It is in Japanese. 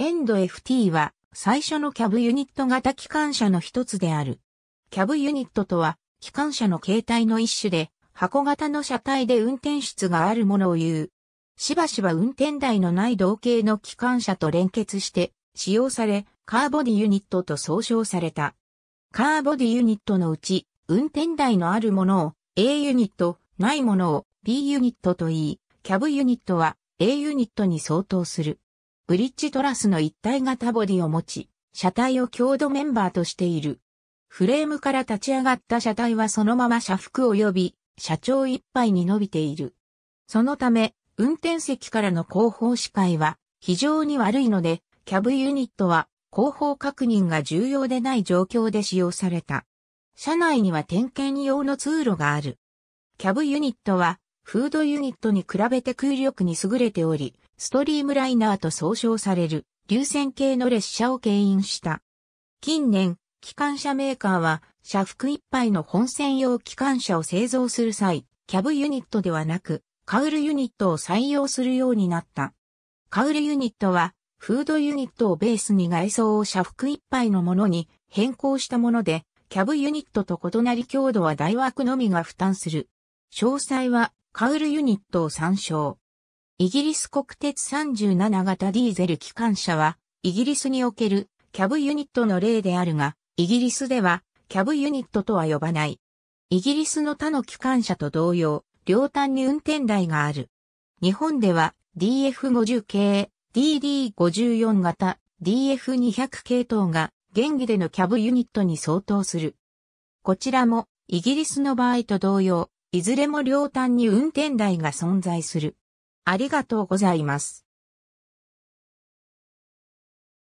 エンド FT は最初のキャブユニット型機関車の一つである。キャブユニットとは機関車の形態の一種で箱型の車体で運転室があるものを言う。しばしば運転台のない同型の機関車と連結して使用されカーボディユニットと総称された。カーボディユニットのうち運転台のあるものを A ユニット、ないものを B ユニットと言い、キャブユニットは A ユニットに相当する。ブリッジトラスの一体型ボディを持ち、車体を強度メンバーとしている。フレームから立ち上がった車体はそのまま車腹及び、車長いっぱいに伸びている。そのため、運転席からの後方視界は非常に悪いので、キャブユニットは後方確認が重要でない状況で使用された。車内には点検用の通路がある。キャブユニットはフードユニットに比べて空力に優れており、ストリームライナーと総称される流線形の列車を牽引した。近年、機関車メーカーは、車幅いっぱいの本線用機関車を製造する際、キャブユニットではなく、カウルユニットを採用するようになった。カウルユニットは、フードユニットをベースに外装を車幅いっぱいのものに変更したもので、キャブユニットと異なり強度は大枠のみが負担する。詳細は、カウルユニットを参照。イギリス国鉄37型ディーゼル機関車は、イギリスにおけるキャブユニットの例であるが、イギリスではキャブユニットとは呼ばない。イギリスの他の機関車と同様、両端に運転台がある。日本では DF50 系、DD54 型、DF200 系統が現義でのキャブユニットに相当する。こちらもイギリスの場合と同様、いずれも両端に運転台が存在する。ありがとうございます。